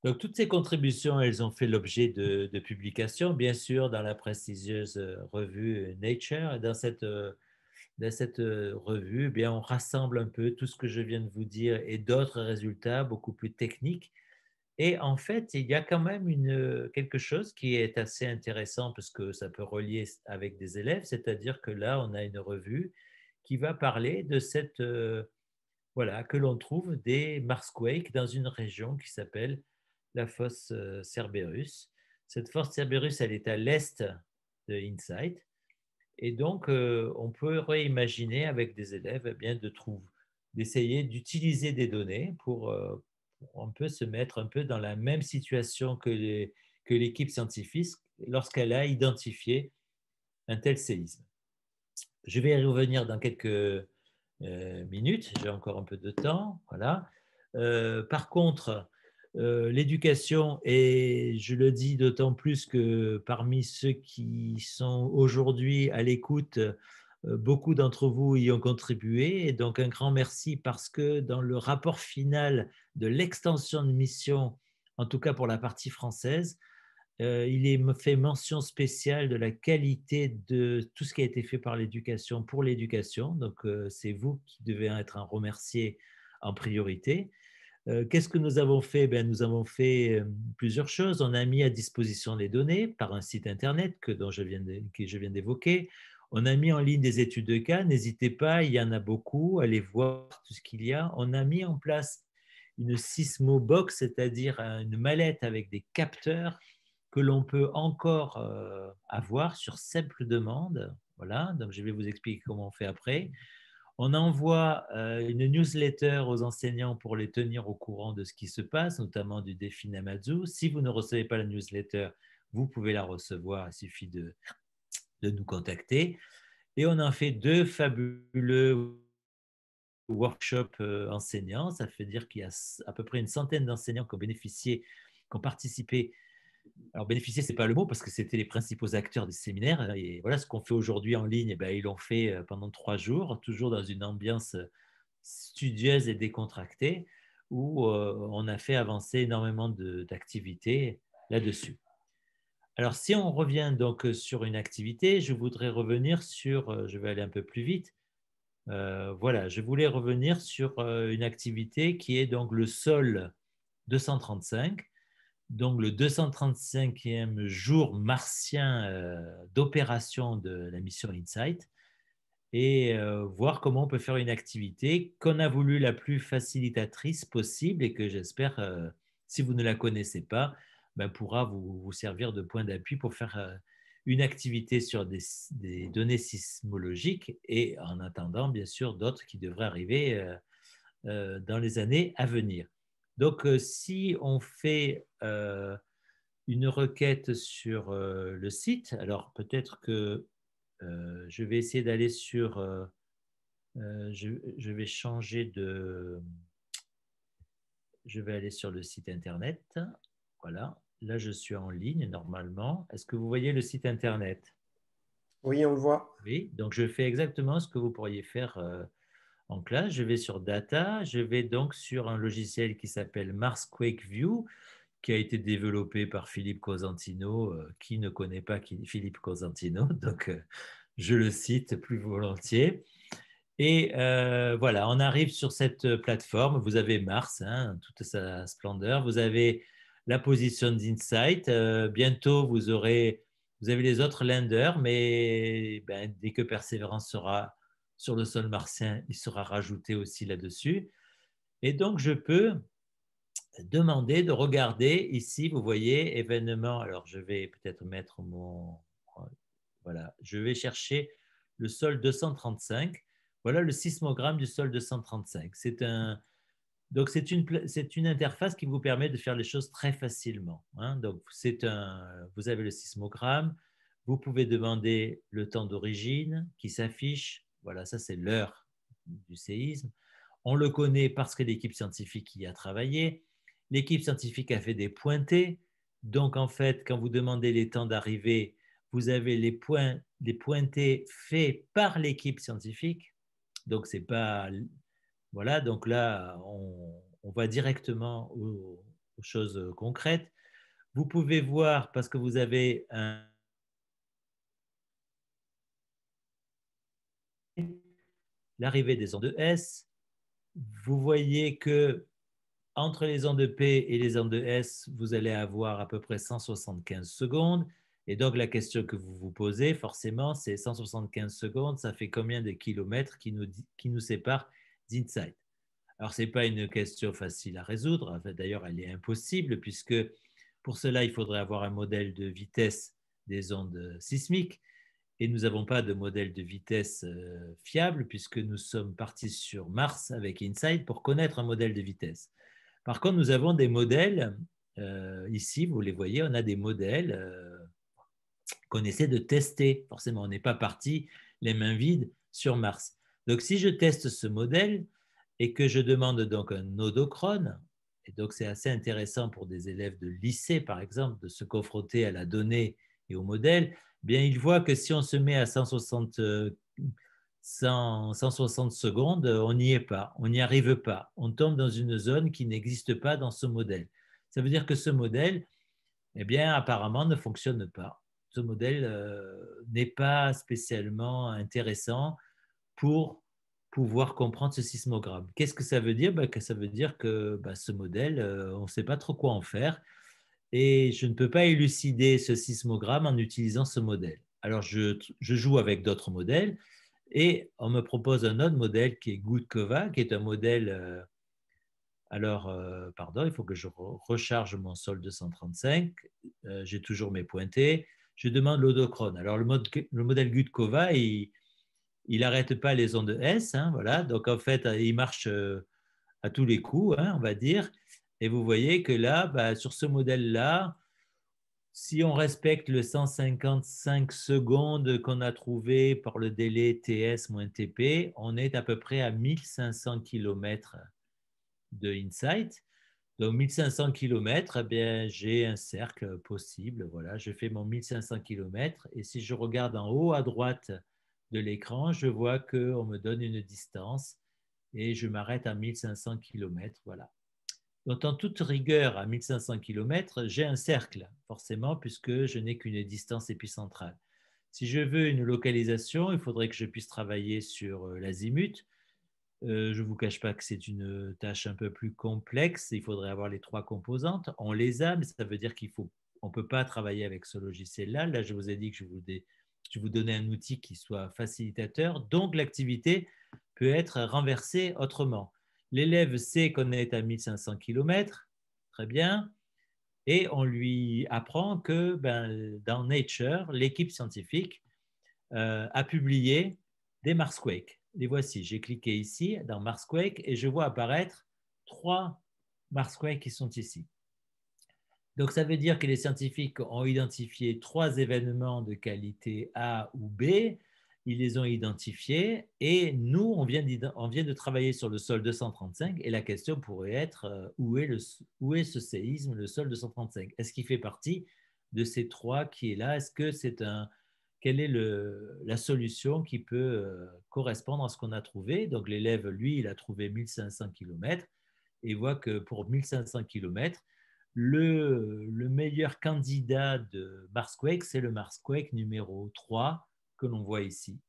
Donc, toutes ces contributions, elles ont fait l'objet de, publications, bien sûr, dans la prestigieuse euh, revue euh, Nature. dans cette, euh, dans cette revue, eh bien, on rassemble un peu tout ce que je viens de vous dire et d'autres résultats beaucoup plus techniques. Et en fait, il y a quand même une, quelque chose qui est assez intéressant parce que ça peut relier avec des élèves, c'est-à-dire que là, on a une revue qui va parler de cette... voilà, que l'on trouve des Marsquakes dans une région qui s'appelle la fosse euh, Cerberus. Cette fosse Cerberus, elle est à l'est de Insight. Et donc, euh, on peut imaginer avec des élèves eh bien, de d'essayer d'utiliser des données pour, euh, se mettre un peu dans la même situation que, l'équipe scientifique lorsqu'elle a identifié un tel séisme. Je vais y revenir dans quelques minutes, j'ai encore un peu de temps. Voilà. par contre, euh, l'éducation, et je le dis d'autant plus que parmi ceux qui sont aujourd'hui à l'écoute, euh, beaucoup d'entre vous y ont contribué. Et donc un grand merci parce que dans le rapport final de l'extension de mission, en tout cas pour la partie française, euh, il est fait mention spéciale de la qualité de tout ce qui a été fait par l'éducation pour l'éducation. Donc, c'est vous qui devez être un remercié en priorité. Euh, qu'est-ce que nous avons fait ben, Nous avons fait euh, plusieurs choses. On a mis à disposition les données par un site Internet que, je viens d'évoquer. On a mis en ligne des études de cas. N'hésitez pas, il y en a beaucoup. Allez voir tout ce qu'il y a. On a mis en place une box, c'est-à-dire euh, une mallette avec des capteurs que l'on peut encore avoir sur simple demande. Voilà, donc je vais vous expliquer comment on fait après. On envoie euh, une newsletter aux enseignants pour les tenir au courant de ce qui se passe, notamment du défi Namazu. Si vous ne recevez pas la newsletter, vous pouvez la recevoir, il suffit de, de nous contacter. Et on en fait deux fabuleux workshops euh, enseignants. Ça fait dire qu'il y a à peu près une centaine d'enseignants qui ont bénéficié, qui ont participé alors bénéficier, n'est pas le mot parce que c'était les principaux acteurs des séminaires. Hein, et voilà, ce qu'on fait aujourd'hui en ligne, eh ben, ils l'ont fait euh, pendant trois jours, toujours dans une ambiance euh, studieuse et décontractée, où euh, on a fait avancer énormément d'activités là-dessus. Alors si on revient donc sur une activité, je voudrais revenir sur, je vais aller un peu plus vite. voilà, je voulais revenir sur une activité qui est donc le sol 235 donc le 235e jour martien euh, d'opération de la mission Insight et euh, voir comment on peut faire une activité qu'on a voulu la plus facilitatrice possible et que j'espère, euh, si vous ne la connaissez pas, ben, pourra vous, servir de point d'appui pour faire une activité sur des, données sismologiques et en attendant, bien sûr, d'autres qui devraient arriver dans les années à venir. Donc, euh, si on fait euh, une requête sur euh, le site, alors peut-être que je vais essayer d'aller sur... je, vais changer de... Je vais aller sur le site Internet. Voilà. Là, je suis en ligne normalement. Est-ce que vous voyez le site Internet Oui, on le voit. Oui, donc je fais exactement ce que vous pourriez faire donc là, je vais sur Data, je vais donc sur un logiciel qui s'appelle Mars Quake View, qui a été développé par Philippe Cosentino, euh, qui ne connaît pas Philippe Cosentino, donc euh, je le cite plus volontiers. Et euh, voilà, on arrive sur cette plateforme. Vous avez Mars, hein, toute sa splendeur. Vous avez la position d'Insight. bientôt, vous aurez, vous avez les autres lenders. mais ben, dès que Persévérance sera sur le sol martien, il sera rajouté aussi là-dessus. Et donc, je peux demander de regarder ici, vous voyez, événement. Alors, je vais peut-être mettre mon... Voilà, je vais chercher le sol 235. Voilà le sismogramme du sol 235. C'est un... Donc, c'est une, interface qui vous permet de faire les choses très facilement. Hein. Donc, un, vous avez le sismogramme, vous pouvez demander le temps d'origine qui s'affiche, voilà, ça c'est l'heure du séisme. On le connaît parce que l'équipe scientifique y a travaillé. L'équipe scientifique a fait des pointés. Donc en fait, quand vous demandez les temps d'arrivée, vous avez les, points, les pointés faits par l'équipe scientifique. Donc c'est pas voilà. Donc là, on, va directement aux, choses concrètes. Vous pouvez voir parce que vous avez un, l'arrivée des ondes de S. Vous voyez que entre les ondes P et les ondes S, vous allez avoir à peu près 175 secondes. Et donc, la question que vous vous posez, forcément, c'est 175 secondes, ça fait combien de kilomètres qui nous, séparent d'Insight Alors, ce n'est pas une question facile à résoudre. D'ailleurs, elle est impossible, puisque pour cela, il faudrait avoir un modèle de vitesse des ondes sismiques et nous n'avons pas de modèle de vitesse euh, fiable puisque nous sommes partis sur Mars avec Insight pour connaître un modèle de vitesse. Par contre, nous avons des modèles, euh, ici vous les voyez, on a des modèles euh, qu'on essaie de tester. Forcément, on n'est pas parti les mains vides sur Mars. Donc si je teste ce modèle et que je demande donc un nodochrone, et donc c'est assez intéressant pour des élèves de lycée par exemple de se confronter à la donnée et au modèle, eh bien, il voit que si on se met à 160, euh, secondes, euh, on n'y est pas, on n'y arrive pas. On tombe dans une zone qui n'existe pas dans ce modèle. Ça veut dire que ce modèle, eh bien, apparemment, ne fonctionne pas. Ce modèle euh, n'est pas spécialement intéressant pour pouvoir comprendre ce sismogramme. Qu'est-ce que ça veut dire ben, Ça veut dire que ben, ce modèle, on ne sait pas trop quoi en faire et je ne peux pas élucider ce sismogramme en utilisant ce modèle. Alors, je, je joue avec d'autres modèles et on me propose un autre modèle qui est GUTKOVA, qui est un modèle. Euh, alors, euh, pardon, il faut que je recharge mon sol 235. Euh, j'ai toujours mes pointés. Je demande l'odochrone. Alors, le, modèle GUTKOVA, il n'arrête pas les ondes S. Hein, voilà. Donc, en fait, il marche à tous les coups, hein, on va dire. Et vous voyez que là, bah, sur ce modèle-là, si on respecte le 155 secondes qu'on a trouvé par le délai TS-TP, on est à peu près à 1500 km de insight. Donc 1500 km, eh bien j'ai un cercle possible. Voilà, je fais mon 1500 km et si je regarde en haut à droite de l'écran, je vois qu'on me donne une distance et je m'arrête à 1500 km. Voilà. Donc, en toute rigueur, à 1500 km, j'ai un cercle, forcément, puisque je n'ai qu'une distance épicentrale. Si je veux une localisation, il faudrait que je puisse travailler sur euh, l'azimut. Euh, je ne vous cache pas que c'est une tâche un peu plus complexe. Il faudrait avoir les trois composantes. On les a, mais ça veut dire qu'il faut, on ne peut pas travailler avec ce logiciel-là. Là, je vous ai dit que je vous, je vous donnais un outil qui soit facilitateur. Donc, l'activité peut être renversée autrement. L'élève sait qu'on est à 1500 km, très bien, et on lui apprend que ben, dans Nature, l'équipe scientifique euh, a publié des Marsquakes. Les voici, j'ai cliqué ici dans Marsquake et je vois apparaître trois Marsquakes qui sont ici. Donc ça veut dire que les scientifiques ont identifié trois événements de qualité A ou B ils les ont identifiés et nous, on vient, on vient, de travailler sur le sol 235 et la question pourrait être euh, où, est le, où est ce séisme, le sol 235 Est-ce qu'il fait partie de ces trois qui est là Est-ce que c'est un... Quelle est le, la solution qui peut euh, correspondre à ce qu'on a trouvé Donc l'élève, lui, il a trouvé 1500 km et voit que pour 1500 km, le, le meilleur candidat de Marsquake, c'est le Marsquake numéro 3 que l'on voit ici.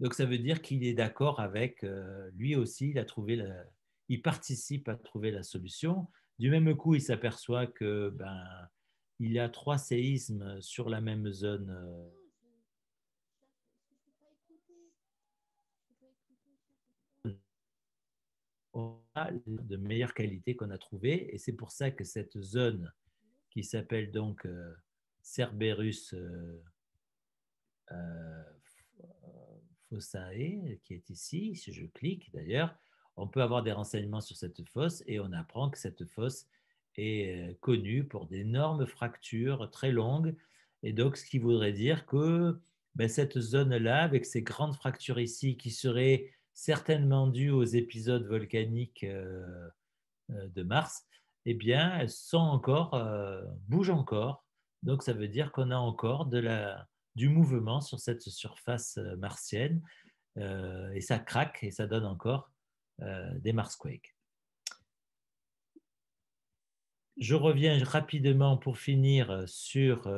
Donc ça veut dire qu'il est d'accord avec euh, lui aussi, il, a trouvé il participe à trouver la solution. Du même coup, il s'aperçoit que ben, il y a trois séismes sur la même zone. Euh, de meilleure qualité qu'on a trouvé. Et c'est pour ça que cette zone qui s'appelle donc euh, Cerberus euh, euh, Fossae, qui est ici, si je clique d'ailleurs, on peut avoir des renseignements sur cette fosse et on apprend que cette fosse est euh, connue pour d'énormes fractures très longues. Et donc, ce qui voudrait dire que ben, cette zone-là, avec ces grandes fractures ici, qui seraient certainement dues aux épisodes volcaniques de Mars, eh bien, elles sont encore, bougent encore. Donc, ça veut dire qu'on a encore de la, du mouvement sur cette surface euh, martienne. Euh, et ça craque et ça donne encore euh, des Marsquakes. Je reviens rapidement pour finir sur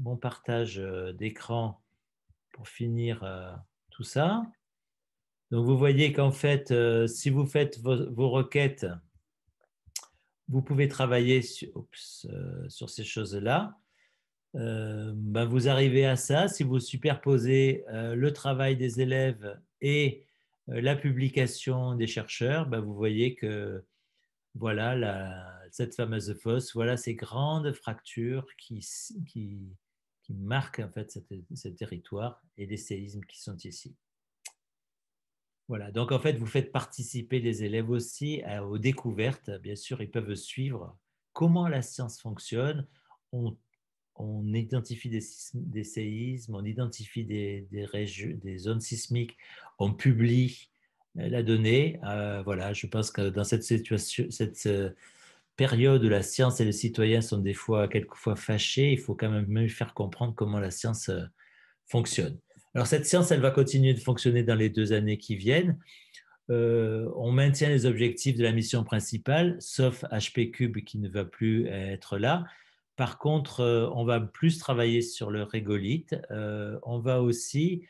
mon partage d'écran pour finir tout ça. Donc vous voyez qu'en fait, si vous faites vos, requêtes, vous pouvez travailler sur ces choses-là ben vous arrivez à ça si vous superposez euh, le travail des élèves et euh, la publication des chercheurs, ben vous voyez que voilà la, cette fameuse fosse, voilà ces grandes fractures qui, qui, qui marquent en fait ce territoire et les séismes qui sont ici. Voilà, donc en fait, vous faites participer les élèves aussi aux découvertes. Bien sûr, ils peuvent suivre comment la science fonctionne. On on identifie des, séismes, on identifie des, zones sismiques, on publie euh, la donnée. Euh, voilà, je pense que dans cette euh, période où la science et les citoyens sont des fois, quelquefois fâchés, il faut quand même faire comprendre comment la science fonctionne. Alors cette science, elle va continuer de fonctionner dans les deux années qui viennent. on maintient les objectifs de la mission principale, sauf HP Cube qui ne va plus être là. Par contre, euh, on va plus travailler sur le régolite. Euh, on va aussi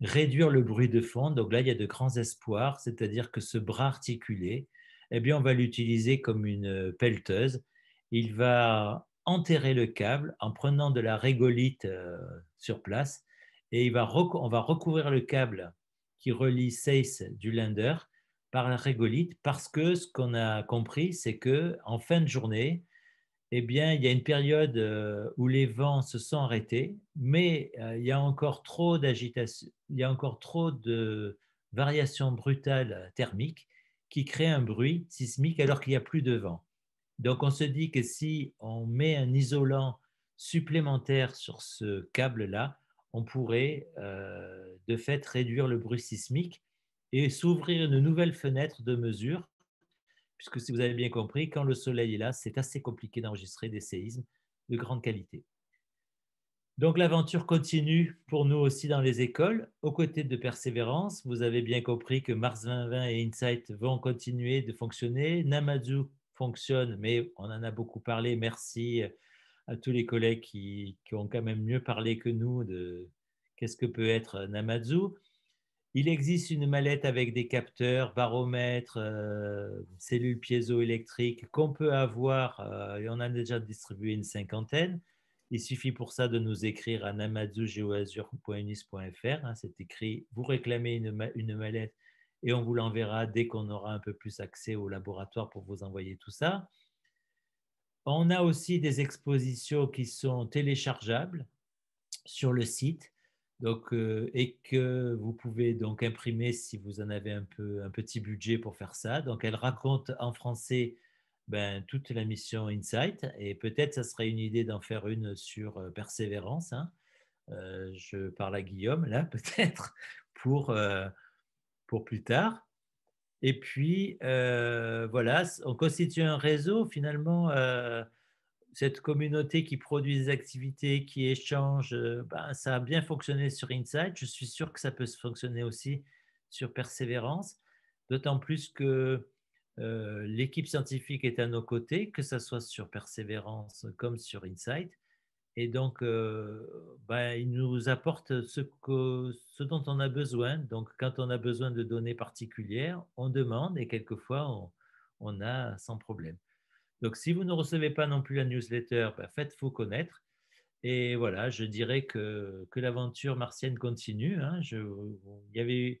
réduire le bruit de fond. Donc là, il y a de grands espoirs, c'est-à-dire que ce bras articulé, eh bien, on va l'utiliser comme une pelleteuse. Il va enterrer le câble en prenant de la régolite euh, sur place et il va on va recouvrir le câble qui relie SACE du lander par la régolite parce que ce qu'on a compris, c'est que en fin de journée, eh bien, il y a une période euh, où les vents se sont arrêtés, mais euh, il y a encore trop d'agitation, il y a encore trop de variations brutales euh, thermiques qui créent un bruit sismique alors qu'il n'y a plus de vent. Donc, on se dit que si on met un isolant supplémentaire sur ce câble-là, on pourrait de fait réduire le bruit sismique et s'ouvrir une nouvelle fenêtre de mesure puisque si vous avez bien compris, quand le soleil est là, c'est assez compliqué d'enregistrer des séismes de grande qualité. Donc l'aventure continue pour nous aussi dans les écoles. Aux côtés de Persévérance, vous avez bien compris que Mars 2020 et Insight vont continuer de fonctionner. Namazu fonctionne, mais on en a beaucoup parlé. Merci à tous les collègues qui, ont quand même mieux parlé que nous de qu'est-ce que peut être Namazu. Il existe une mallette avec des capteurs, baromètres, euh, cellules piézoélectriques qu'on peut avoir, euh, et on a déjà distribué une cinquantaine. Il suffit pour ça de nous écrire à namazu.geoazur.unis.fr. Hein, c'est écrit, vous réclamez une, une mallette et on vous l'enverra dès qu'on aura un peu plus accès au laboratoire pour vous envoyer tout ça. On a aussi des expositions qui sont téléchargeables sur le site. Donc, euh, et que vous pouvez donc imprimer si vous en avez un, peu, un petit budget pour faire ça. Donc, elle raconte en français ben, toute la mission Insight et peut-être ça serait une idée d'en faire une sur euh, persévérance. Hein. Euh, je parle à Guillaume là peut-être pour, pour plus tard. Et puis voilà, on constitue un réseau finalement cette communauté qui produit des activités, qui échange, euh, ben, ça a bien fonctionné sur Insight. Je suis sûr que ça peut fonctionner aussi sur Persévérance, d'autant plus que euh, l'équipe scientifique est à nos côtés, que ce soit sur Persévérance comme sur Insight. Et donc, euh, ben, il nous apporte ce, dont on a besoin. Donc, quand on a besoin de données particulières, on demande et quelquefois, on a sans problème. Donc, si vous ne recevez pas non plus la newsletter, bah, faites-vous connaître. Et voilà, je dirais que, que l'aventure martienne continue. Hein. il y avait,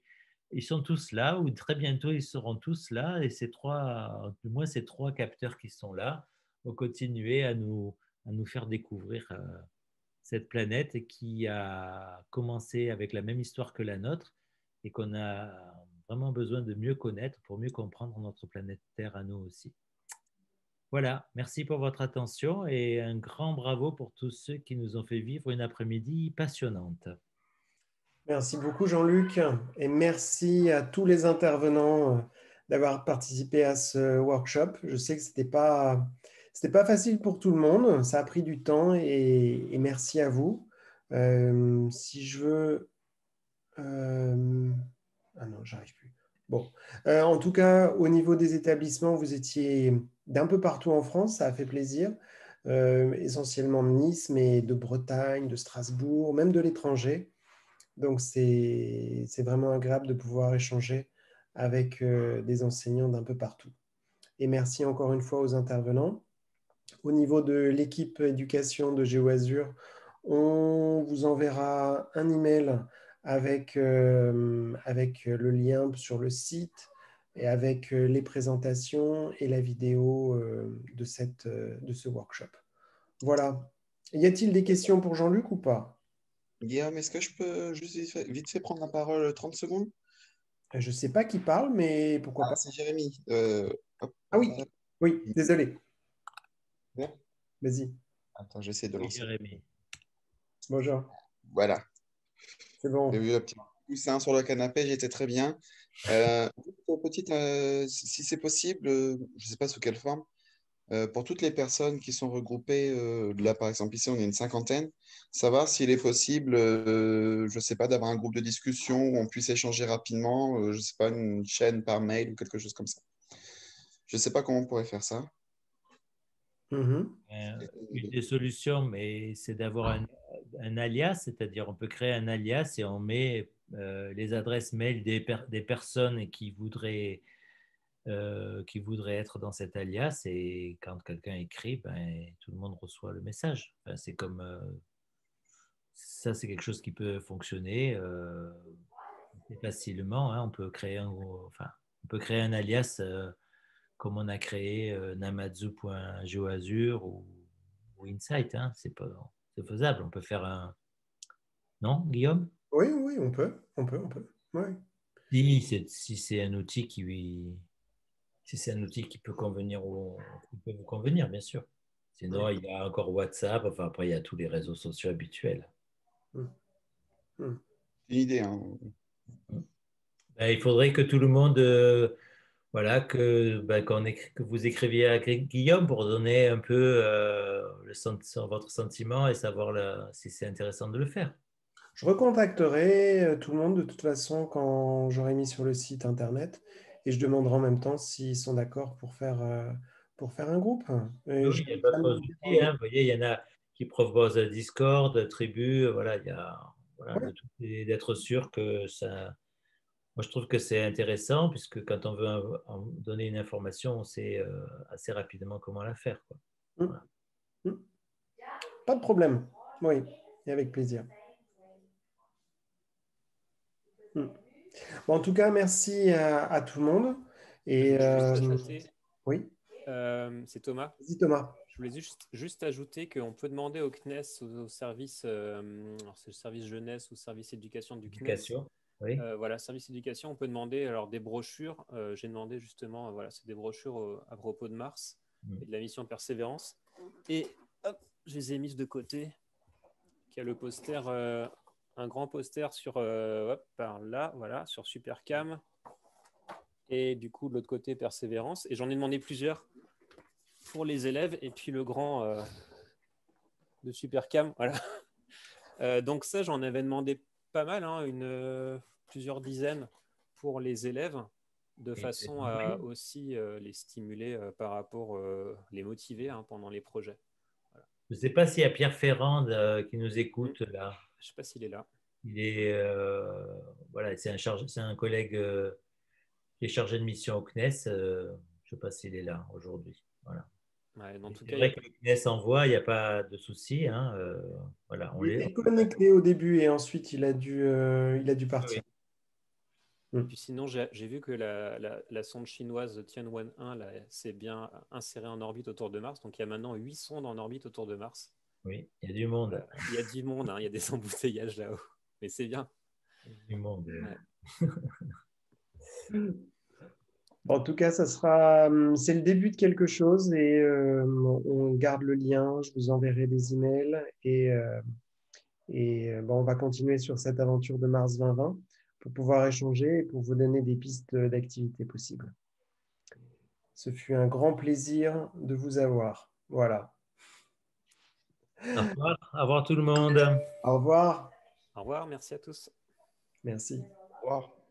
ils sont tous là, ou très bientôt ils seront tous là, et ces trois, du moins ces trois capteurs qui sont là, vont continuer à nous, à nous faire découvrir euh, cette planète qui a commencé avec la même histoire que la nôtre, et qu'on a vraiment besoin de mieux connaître pour mieux comprendre notre planète Terre à nous aussi. Voilà, merci pour votre attention et un grand bravo pour tous ceux qui nous ont fait vivre une après-midi passionnante. Merci beaucoup Jean-Luc et merci à tous les intervenants euh, d'avoir participé à ce workshop. Je sais que ce n'était pas, facile pour tout le monde, ça a pris du temps et, merci à vous. Euh, si je veux... Euh, ah non, j'arrive plus. Bon. Euh, en tout cas, au niveau des établissements, vous étiez d'un peu partout en France, ça a fait plaisir. Euh, essentiellement de Nice, mais de Bretagne, de Strasbourg, même de l'étranger. Donc c'est vraiment agréable de pouvoir échanger avec euh, des enseignants d'un peu partout. Et merci encore une fois aux intervenants. Au niveau de l'équipe éducation de géoazur, on vous enverra un email avec, euh, avec euh, le lien sur le site et avec euh, les présentations et la vidéo de, cette, de ce workshop. Voilà. Y a-t-il des questions pour Jean-Luc ou pas Guillaume, est-ce que je peux juste vite fait, prendre la parole 30 secondes Je ne sais pas qui parle, mais pourquoi ah, pas. C'est Jérémy. ah oui, oui, désolé. Vas-y. Attends, j'essaie de lancer. Bonjour. Voilà. J'ai vu le petit coussin sur le canapé, j'étais très bien. Euh, petite, euh, si c'est possible, euh, je ne sais pas sous quelle forme, pour toutes les personnes qui sont regroupées, là par exemple ici on est une cinquantaine, savoir s'il est possible, je ne sais pas, d'avoir un groupe de discussion où on puisse échanger rapidement, je ne sais pas, une chaîne par mail ou quelque chose comme ça. Je ne sais pas comment on pourrait faire ça. Mhm. Une des solutions, mais c'est d'avoir un ah un alias, c'est-à-dire on peut créer un alias et on met euh, les adresses mail des, personnes qui voudraient, euh, qui voudraient être dans cet alias et quand quelqu'un écrit, ben, tout le monde reçoit le message. c'est comme euh, ça, c'est quelque chose qui peut fonctionner facilement. Hein. On peut créer un, enfin, on peut créer un alias comme on a créé namadzu.geoazure ou, ou Insight. Hein. C'est pas c'est faisable. On peut faire un. Non, Guillaume Oui, oui, on peut. On peut, on peut. Oui. Si, si c'est un outil qui. Si c'est un outil qui peut convenir ou peut vous convenir, bien sûr. Sinon, il y a encore WhatsApp, enfin après il y a tous les réseaux sociaux habituels. l'idée. Mmh. Mmh. Hein. Ben, il faudrait que tout le monde euh, voilà, que, ben, que vous écriviez à Guillaume pour donner un peu euh, votre sentiment et savoir si c'est intéressant de le faire. Je recontacterai euh, tout le monde de toute façon quand j'aurai mis sur le site internet et je demanderai en même temps s'ils sont d'accord pour faire, euh, pour faire un groupe. Hein, il y en a qui proposent Discord, Tribu, voilà, il y a d'être sûr que ça, moi, je trouve que c'est intéressant puisque quand on veut donner une information, on sait euh, assez rapidement comment la faire. Mmh. Mmh. Pas de problème. Oui, et avec plaisir. Mmh. en tout cas, merci à, tout le monde. Et, euh, oui. Euh, c'est Thomas. vas Thomas. Je voulais juste, ajouter qu'on peut demander au CNES, au, service, alors c'est le service jeunesse ou service éducation du CNES, euh, voilà, service éducation, on peut demander alors des brochures. Euh, j'ai demandé justement, euh, voilà, c'est des brochures à propos de Mars et de la mission Persévérance. Et hop, je les ai mises de côté. Qui a le poster, un grand poster sur par là, voilà, sur Supercam. Et du coup, de l'autre côté, Persévérance. Et j'en ai demandé plusieurs pour les élèves. Et puis le grand de Supercam, voilà. donc ça, j'en avais demandé pas mal, hein, une plusieurs dizaines pour les élèves de façon à aussi euh, les stimuler euh, par rapport, euh, les motiver hein, pendant les projets. Je ne sais pas s'il y a Pierre Ferrand qui nous écoute mm. là. Je ne sais pas s'il est là. Il est, voilà, c'est un, c'est un collègue qui est chargé de mission au CNES. je ne sais pas s'il est là aujourd'hui. Voilà. vrai que le CNES envoie, il n'y a pas de souci. Hein, voilà, on il connecté au début et ensuite il a dû, il a dû partir. Mm. Puis sinon, j'ai vu que la, sonde chinoise Tianwen-1 s'est bien insérée en orbite autour de Mars. Donc il y a maintenant 8 sondes en orbite autour de Mars. Oui, il y a du monde. Il y a du monde, hein, il y a des embouteillages là-haut. Mais c'est bien. du monde. En tout cas, ça sera, hum, c'est le début de quelque chose et hum, on garde le lien. Je vous enverrai des emails et, euh, et euh, on va continuer sur cette aventure de mars 2020 pour pouvoir échanger et pour vous donner des pistes d'activités possibles. Ce fut un grand plaisir de vous avoir. Voilà. Au au revoir tout le monde. Au revoir. Au revoir, merci à tous. Merci. Au revoir.